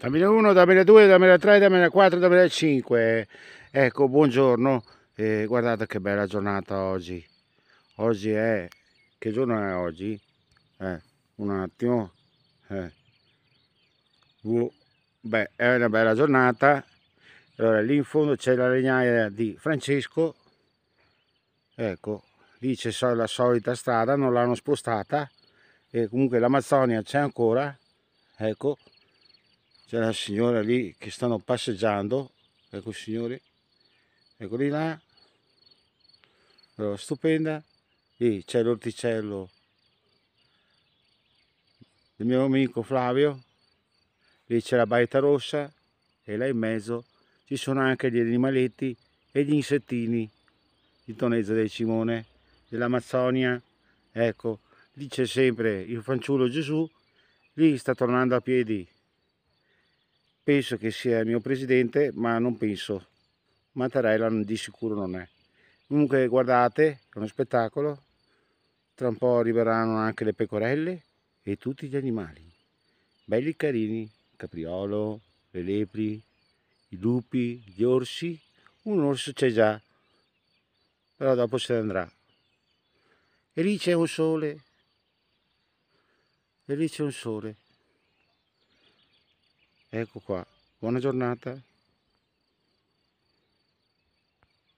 2001, 2002, 2003, 2004, 2005. Ecco, buongiorno. Eh, guardate che bella giornata oggi. Oggi è... Che giorno è oggi? Eh, un attimo. Eh. Uh, beh, è una bella giornata. Allora, lì in fondo c'è la legnaia di Francesco. Ecco, lì c'è la solita strada, non l'hanno spostata. E comunque l'Amazzonia c'è ancora. Ecco c'è la signora lì che stanno passeggiando eh, ecco signori eccoli là allora, stupenda lì c'è l'orticello del mio amico Flavio lì c'è la baita rossa e là in mezzo ci sono anche gli animaletti e gli insettini di Tonezza del Cimone dell'Amazzonia ecco lì c'è sempre il fanciullo Gesù lì sta tornando a piedi Penso che sia il mio presidente, ma non penso. Mattarella di sicuro non è. Comunque guardate, è uno spettacolo. Tra un po' arriveranno anche le pecorelle e tutti gli animali. Belli e carini, capriolo, le lepri, i lupi, gli orsi. Un orso c'è già, però dopo se ne andrà. E lì c'è un sole. E lì c'è un sole. ᱦᱮᱸᱠᱚ ᱠᱚᱣᱟᱜ ᱵᱚᱱᱚ ᱡᱚᱱᱟ ᱦᱟᱛᱟ